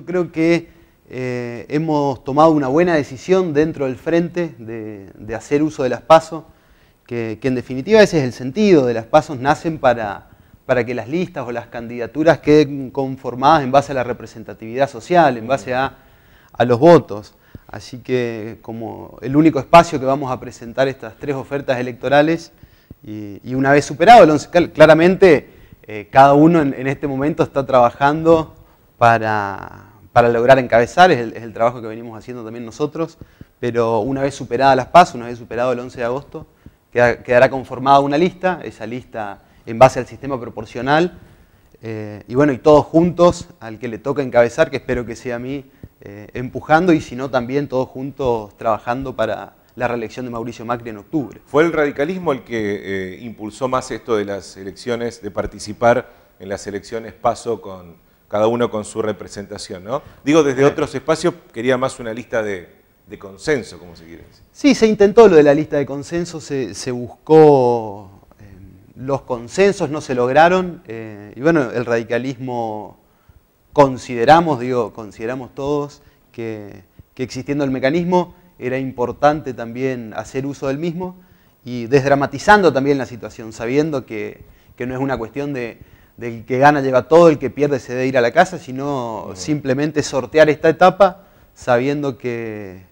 yo creo que eh, hemos tomado una buena decisión dentro del frente de, hacer uso de las pasos, que, en definitiva ese es el sentido de las pasos, nacen para, para que las listas o las candidaturas queden conformadas en base a la representatividad social, en base a, los votos. Así que como el único espacio que vamos a presentar estas tres ofertas electorales y, una vez superado el 11, claramente eh, cada uno en, este momento está trabajando para, para lograr encabezar, es el, trabajo que venimos haciendo también nosotros, pero una vez superadas las PAS, una vez superado el 11 de agosto, quedará conformada una lista, esa lista en base al sistema proporcional, eh, y bueno, y todos juntos, al que le toca encabezar, que espero que sea a mí, eh, empujando, y si no también todos juntos trabajando para la reelección de Mauricio Macri en octubre. ¿Fue el radicalismo el que eh, impulsó más esto de las elecciones, de participar en las elecciones paso con cada uno con su representación, ¿no? Digo, desde otros espacios quería más una lista de, consenso, como se quiere decir. Sí, se intentó lo de la lista de consenso, se, buscó, eh, los consensos no se lograron, eh, y bueno, el radicalismo consideramos, digo, consideramos todos que, existiendo el mecanismo era importante también hacer uso del mismo y desdramatizando también la situación, sabiendo que no es una cuestión de del que gana lleva todo, el que pierde se debe ir a la casa, sino simplemente sortear esta etapa sabiendo que,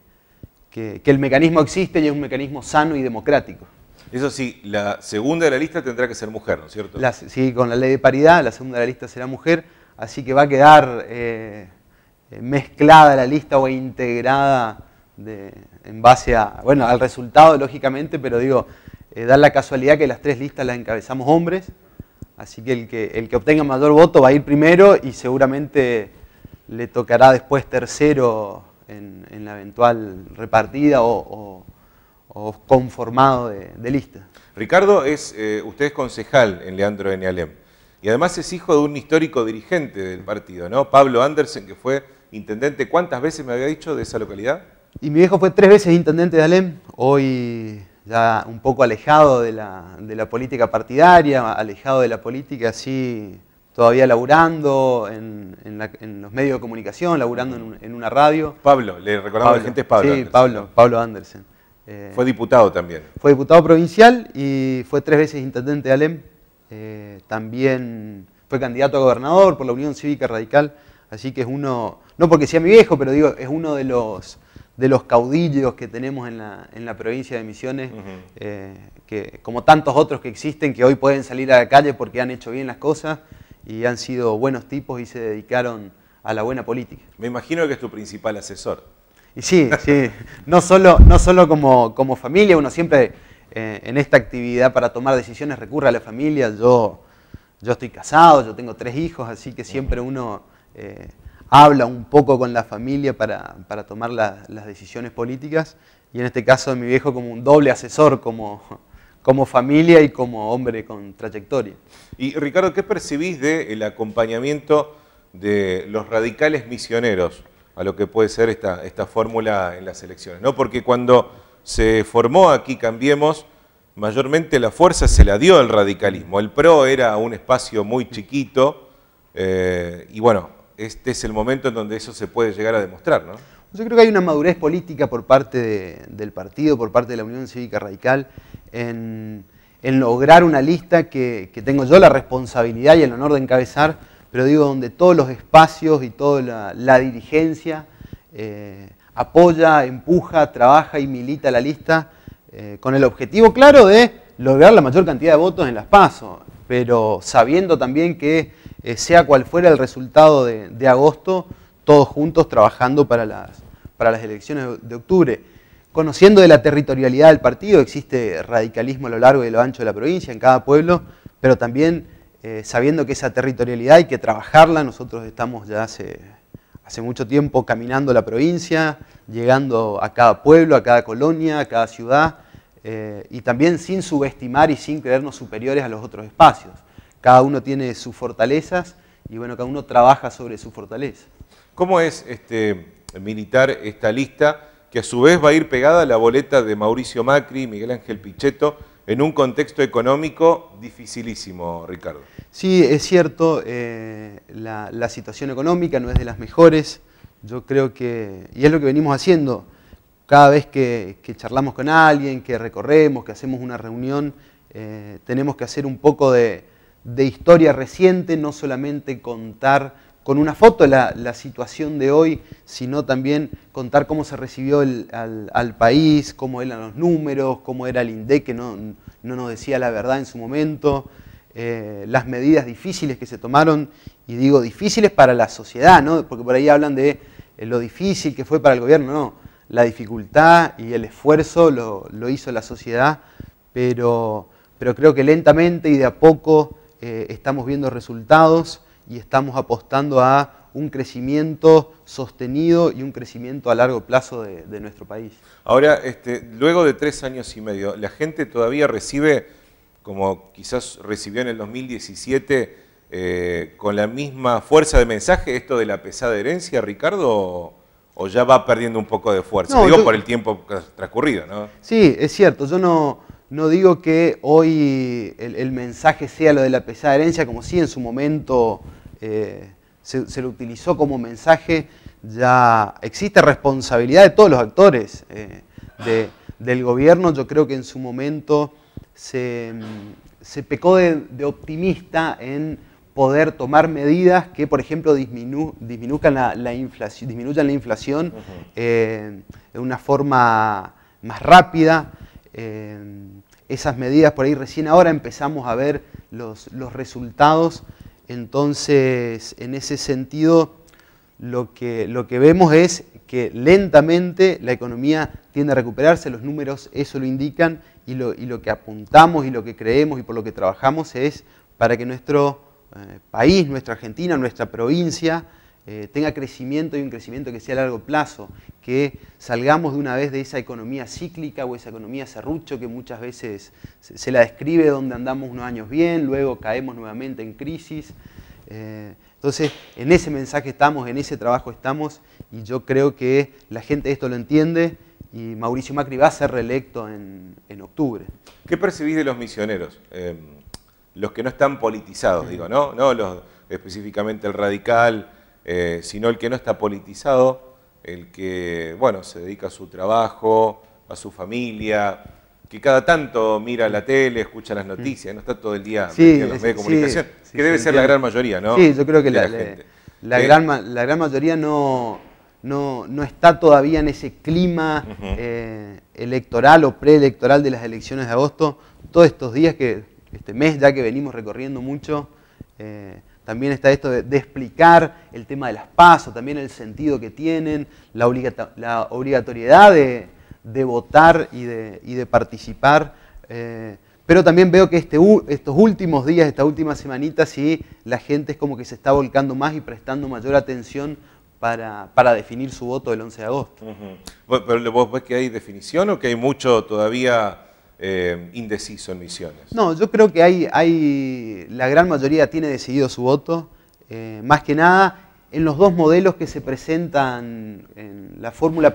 el mecanismo existe y es un mecanismo sano y democrático. Eso sí, la segunda de la lista tendrá que ser mujer, ¿no es cierto? sí, con la ley de paridad, la segunda de la lista será mujer, así que va a quedar eh, eh, mezclada la lista o integrada en base a, bueno, al resultado, lógicamente, pero digo, eh, dar la casualidad que las tres listas las encabezamos hombres, Así que el, que el que obtenga mayor voto va a ir primero y seguramente le tocará después tercero en, la eventual repartida o, conformado de, lista. Ricardo, es, eh, usted es concejal en Leandro de Alem y además es hijo de un histórico dirigente del partido, ¿no? Pablo Andersen, que fue intendente, ¿cuántas veces me había dicho de esa localidad? Y mi viejo fue tres veces intendente de Alem, hoy ya un poco alejado de la, política partidaria, alejado de la política así, todavía laburando en, los medios de comunicación, laburando en, una radio. Pablo, le recordamos a la gente es Pablo. Sí, Pablo, Pablo Andersen. Eh, fue diputado también. Fue diputado provincial y fue tres veces intendente de Alem. Eh, también fue candidato a gobernador por la Unión Cívica Radical, así que es uno, no porque sea mi viejo, pero digo, es uno de los de los caudillos que tenemos en la, en la provincia de Misiones, eh, que, como tantos otros que existen, que hoy pueden salir a la calle porque han hecho bien las cosas y han sido buenos tipos y se dedicaron a la buena política. Me imagino que es tu principal asesor. Y sí, sí, no solo, no solo como, como familia, uno siempre eh, en esta actividad para tomar decisiones recurre a la familia, yo, yo estoy casado, yo tengo tres hijos, así que siempre uno... Eh, habla un poco con la familia para, tomar las decisiones políticas y en este caso mi viejo como un doble asesor, como, como familia y como hombre con trayectoria. Y Ricardo, ¿qué percibís del acompañamiento de los radicales misioneros a lo que puede ser esta, esta fórmula en las elecciones? ¿no? Porque cuando se formó aquí Cambiemos, mayormente la fuerza se la dio al radicalismo. El PRO era un espacio muy chiquito eh, y bueno, este es el momento en donde eso se puede llegar a demostrar, ¿no? Yo creo que hay una madurez política por parte del partido, por parte de la Unión Cívica Radical, en, lograr una lista que, tengo yo la responsabilidad y el honor de encabezar, pero digo, donde todos los espacios y toda la, dirigencia eh, apoya, empuja, trabaja y milita la lista eh, con el objetivo claro de lograr la mayor cantidad de votos en las PASO, pero sabiendo también que eh, sea cual fuera el resultado de, agosto, todos juntos trabajando para las, para las elecciones de octubre. Conociendo de la territorialidad del partido, existe radicalismo a lo largo y a lo ancho de la provincia, en cada pueblo, pero también eh, sabiendo que esa territorialidad hay que trabajarla, nosotros estamos ya hace, hace mucho tiempo caminando la provincia, llegando a cada pueblo, a cada colonia, a cada ciudad, eh, y también sin subestimar y sin creernos superiores a los otros espacios. Cada uno tiene sus fortalezas y bueno, cada uno trabaja sobre su fortaleza. ¿Cómo es este, militar esta lista que a su vez va a ir pegada a la boleta de Mauricio Macri, y Miguel Ángel Pichetto, en un contexto económico dificilísimo, Ricardo? Sí, es cierto, eh, la, situación económica no es de las mejores. Yo creo que, y es lo que venimos haciendo, cada vez que, charlamos con alguien, que recorremos, que hacemos una reunión, eh, tenemos que hacer un poco de, de historia reciente, no solamente contar con una foto la, la situación de hoy, sino también contar cómo se recibió al, país, cómo eran los números, cómo era el INDEC, que no, no nos decía la verdad en su momento, eh, las medidas difíciles que se tomaron, y digo difíciles para la sociedad, ¿no? porque por ahí hablan de eh, lo difícil que fue para el gobierno, la dificultad y el esfuerzo lo, hizo la sociedad, pero, pero creo que lentamente y de a poco eh, estamos viendo resultados y estamos apostando a un crecimiento sostenido y un crecimiento a largo plazo de, nuestro país. Ahora, este, luego de tres años y medio, ¿la gente todavía recibe, como quizás recibió en el 2017, eh, con la misma fuerza de mensaje esto de la pesada herencia, Ricardo, o, ya va perdiendo un poco de fuerza? Digo, por el tiempo transcurrido, ¿no? Sí, es cierto. Yo no, no digo que hoy el, mensaje sea lo de la pesada herencia, como si en su momento eh, se, lo utilizó como mensaje, ya existe responsabilidad de todos los actores eh, del gobierno. Yo creo que en su momento se, mm, pecó de, optimista en poder tomar medidas que, por ejemplo, disminuyan, la, inflación, disminuyan la inflación de una forma más rápida. Eh, esas medidas, por ahí recién ahora empezamos a ver los, resultados, entonces en ese sentido lo que, lo que vemos es que lentamente la economía tiende a recuperarse, los números eso lo indican y lo, que apuntamos y lo que creemos y por lo que trabajamos es para que nuestro eh, país, nuestra Argentina, nuestra provincia, eh, tenga crecimiento y un crecimiento que sea a largo plazo, que salgamos de una vez de esa economía cíclica o esa economía serrucho que muchas veces se, la describe donde andamos unos años bien, luego caemos nuevamente en crisis. Eh, entonces, en ese mensaje estamos, en ese trabajo estamos, y yo creo que la gente esto lo entiende y Mauricio Macri va a ser reelecto en, octubre. ¿Qué percibís de los misioneros? Em, los que no están politizados, digo, ¿no? No los, específicamente el radical, eh, sino el que no está politizado, el que, bueno, se dedica a su trabajo, a su familia, que cada tanto mira la tele, escucha las noticias, no está todo el día en los medios de comunicación, que debe ser la gran mayoría, ¿no? Sí, yo creo que la, gran, la gran mayoría no, no, está todavía en ese clima eh, electoral o preelectoral de las elecciones de agosto. Todos estos días, que este mes ya que venimos recorriendo mucho, eh, también está esto de, explicar el tema de las pasos, también el sentido que tienen, la, obligatoriedad de, votar y de, participar. Eh, pero también veo que este, estos últimos días, esta última semanita, sí, la gente es como que se está volcando más y prestando mayor atención para, definir su voto del 11 de agosto. ¿Pero vos ves que hay definición o que hay mucho todavía eh, indeciso en Misiones? No, yo creo que hay, hay la gran mayoría tiene decidido su voto, eh, más que nada en los dos modelos que se presentan en, las fórmulas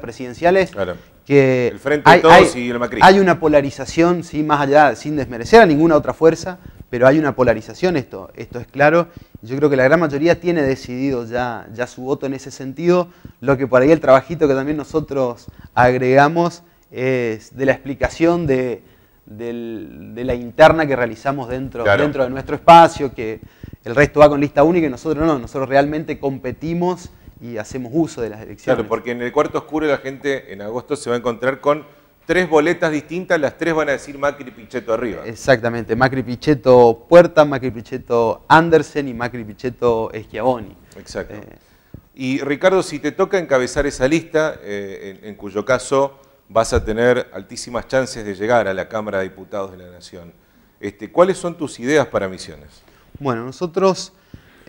presidenciales. Claro. Que el Frente hay, Todos y el Macri. Hay una polarización, sí, más allá, sin desmerecer a ninguna otra fuerza, pero hay una polarización, esto, esto es claro. Yo creo que la gran mayoría tiene decidido ya, ya su voto en ese sentido. Lo que por ahí el trabajito que también nosotros agregamos es de la explicación de, la interna que realizamos dentro, dentro de nuestro espacio, que el resto va con lista única y nosotros no, nosotros realmente competimos y hacemos uso de las elecciones. Claro, porque en el cuarto oscuro la gente en agosto se va a encontrar con tres boletas distintas, las tres van a decir Macri Pichetto arriba. Exactamente, Macri Pichetto Puerta, Macri Pichetto Andersen y Macri Pichetto Schiavoni. Exacto. Eh, y Ricardo, si te toca encabezar esa lista, eh, en, cuyo caso vas a tener altísimas chances de llegar a la Cámara de Diputados de la Nación. Este, ¿Cuáles son tus ideas para Misiones? Bueno, nosotros,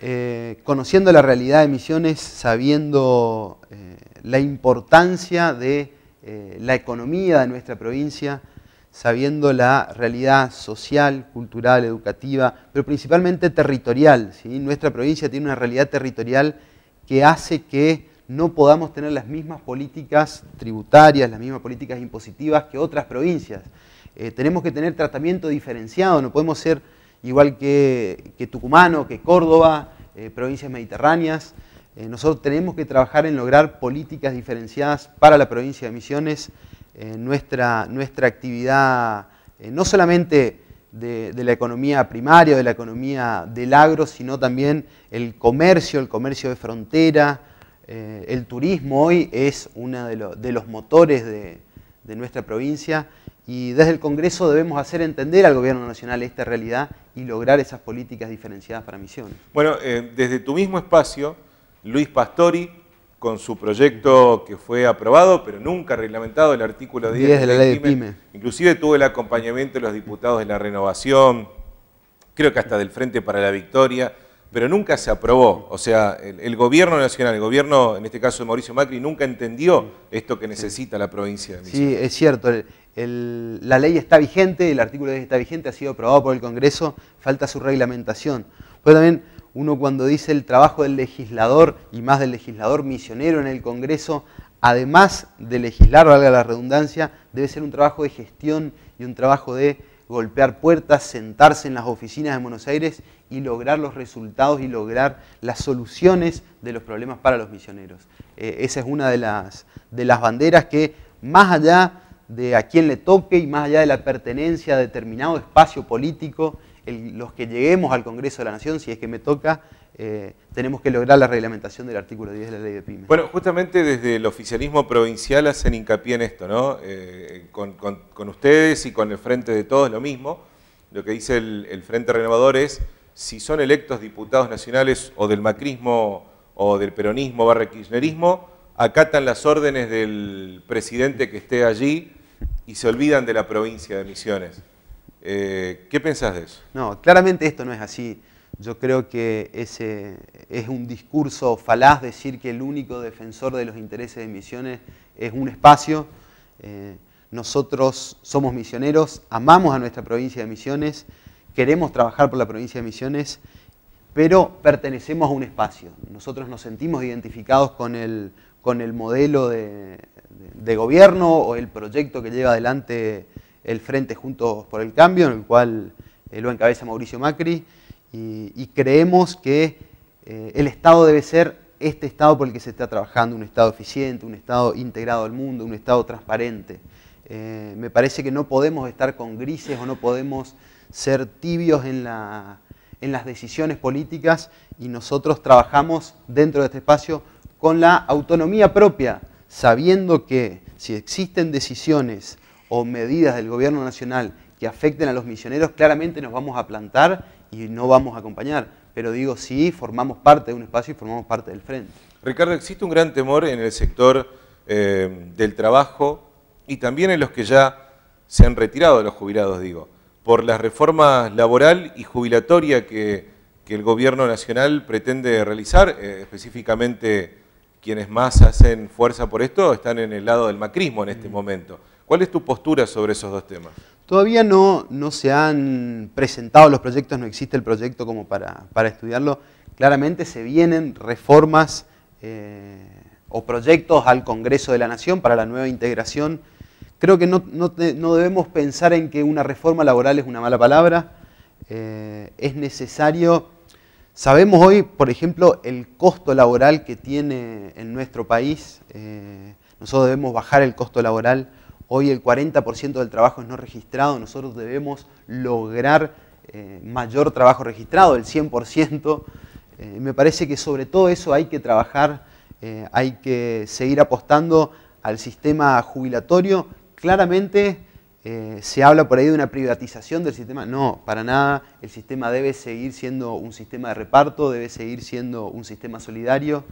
eh, conociendo la realidad de Misiones, sabiendo eh, la importancia de eh, la economía de nuestra provincia, sabiendo la realidad social, cultural, educativa, pero principalmente territorial. Nuestra provincia tiene una realidad territorial que hace que no podamos tener las mismas políticas tributarias, las mismas políticas impositivas que otras provincias. Eh, tenemos que tener tratamiento diferenciado, no podemos ser igual que, que Tucumano, que Córdoba, eh, provincias mediterráneas. Eh, nosotros tenemos que trabajar en lograr políticas diferenciadas para la provincia de Misiones, nuestra, nuestra actividad no solamente de, la economía primaria, de la economía del agro, sino también el comercio, el comercio de frontera, eh, el turismo hoy es uno de, los motores de, nuestra provincia y desde el Congreso debemos hacer entender al Gobierno Nacional esta realidad y lograr esas políticas diferenciadas para Misiones. Bueno, eh, desde tu mismo espacio, Luis Pastori, con su proyecto que fue aprobado, pero nunca reglamentado, el artículo 10, de la ley de PYME. Inclusive tuvo el acompañamiento de los diputados de la renovación, creo que hasta del Frente para la Victoria, pero nunca se aprobó. O sea, el, gobierno nacional, el gobierno, en este caso de Mauricio Macri, nunca entendió esto que necesita la provincia de Sí, es cierto. la ley está vigente, el artículo 10 está vigente, ha sido aprobado por el Congreso, falta su reglamentación. Pero también uno cuando dice el trabajo del legislador, y más del legislador misionero en el Congreso, además de legislar, valga la redundancia, debe ser un trabajo de gestión y un trabajo de golpear puertas, sentarse en las oficinas de Buenos Aires y lograr los resultados y lograr las soluciones de los problemas para los misioneros. Eh, esa es una de las, de las banderas que más allá de a quién le toque y más allá de la pertenencia a determinado espacio político los que lleguemos al Congreso de la Nación, si es que me toca, eh, tenemos que lograr la reglamentación del artículo 10 de la ley de pymes. Bueno, justamente desde el oficialismo provincial hacen hincapié en esto, ¿no? Eh, con, ustedes y con el Frente de Todos lo mismo. Lo que dice el, Frente Renovador es, si son electos diputados nacionales o del macrismo o del peronismo barra kirchnerismo, acatan las órdenes del presidente que esté allí y se olvidan de la provincia de Misiones. Eh, ¿Qué pensás de eso? No, claramente esto no es así. Yo creo que ese es un discurso falaz decir que el único defensor de los intereses de misiones es un espacio. Eh, nosotros somos misioneros, amamos a nuestra provincia de Misiones, queremos trabajar por la provincia de Misiones, pero pertenecemos a un espacio. Nosotros nos sentimos identificados con el, con el modelo de gobierno o el proyecto que lleva adelante el Frente Juntos por el Cambio, en el cual eh, lo encabeza Mauricio Macri, y, creemos que eh, el Estado debe ser este Estado por el que se está trabajando, un Estado eficiente, un Estado integrado al mundo, un Estado transparente. Eh, me parece que no podemos estar con grises o no podemos ser tibios la, en las decisiones políticas y nosotros trabajamos dentro de este espacio con la autonomía propia, sabiendo que si existen decisiones o medidas del gobierno nacional que afecten a los misioneros, claramente nos vamos a plantar y no vamos a acompañar. Pero digo, sí, formamos parte de un espacio y formamos parte del frente. Ricardo, existe un gran temor en el sector eh, del trabajo y también en los que ya se han retirado, los jubilados, digo, por las reformas laboral y jubilatoria que, el gobierno nacional pretende realizar, eh, específicamente quienes más hacen fuerza por esto están en el lado del macrismo en este mm. momento. ¿Cuál es tu postura sobre esos dos temas? Todavía no, se han presentado los proyectos, no existe el proyecto como para, estudiarlo. Claramente se vienen reformas eh, o proyectos al Congreso de la Nación para la nueva integración. Creo que no, debemos pensar en que una reforma laboral es una mala palabra. Eh, es necesario... Sabemos hoy, por ejemplo, el costo laboral que tiene en nuestro país. Eh, nosotros debemos bajar el costo laboral Hoy el 40% del trabajo es no registrado, nosotros debemos lograr eh, mayor trabajo registrado, el 100%. Eh, me parece que sobre todo eso hay que trabajar, eh, hay que seguir apostando al sistema jubilatorio. Claramente se habla por ahí de una privatización del sistema, no, para nada, el sistema debe seguir siendo un sistema de reparto, debe seguir siendo un sistema solidario.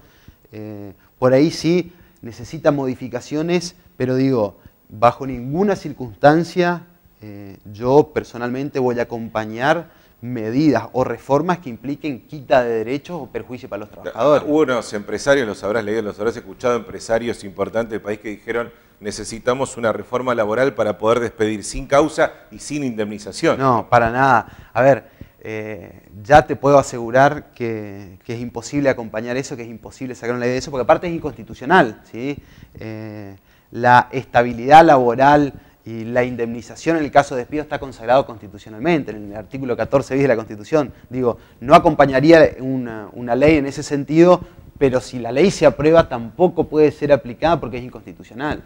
por ahí sí necesita modificaciones, pero digo, bajo ninguna circunstancia eh, yo personalmente voy a acompañar medidas o reformas que impliquen quita de derechos o perjuicio para los trabajadores. Hubo unos empresarios, los habrás leído, los habrás escuchado, empresarios importantes del país que dijeron necesitamos una reforma laboral para poder despedir sin causa y sin indemnización. No, para nada. A ver, eh, ya te puedo asegurar que, es imposible acompañar eso, que es imposible sacar una ley de eso, porque aparte es inconstitucional. ¿sí? Eh, la estabilidad laboral y la indemnización en el caso de despido está consagrado constitucionalmente, en el artículo 14 bis de la Constitución. Digo, no acompañaría una, ley en ese sentido, pero si la ley se aprueba tampoco puede ser aplicada porque es inconstitucional.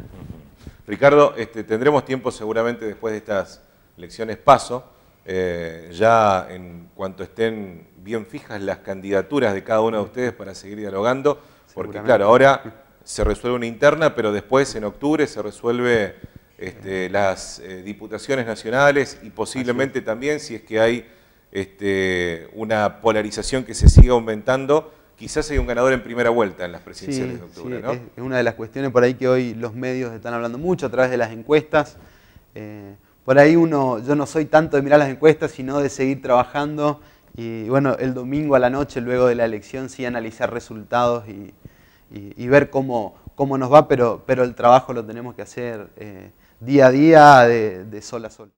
Ricardo, este, tendremos tiempo seguramente después de estas elecciones paso, eh, ya en cuanto estén bien fijas las candidaturas de cada uno de ustedes para seguir dialogando, porque claro, ahora se resuelve una interna, pero después en octubre se resuelve este, las eh, diputaciones nacionales y posiblemente también, si es que hay este, una polarización que se siga aumentando, quizás hay un ganador en primera vuelta en las presidenciales de octubre. ¿no? es, una de las cuestiones por ahí que hoy los medios están hablando mucho a través de las encuestas. Eh, por ahí uno, yo no soy tanto de mirar las encuestas, sino de seguir trabajando y bueno, el domingo a la noche, luego de la elección, sí analizar resultados y, y, ver cómo, cómo, nos va, pero, pero el trabajo lo tenemos que hacer eh, día a día, de, de sol a sol.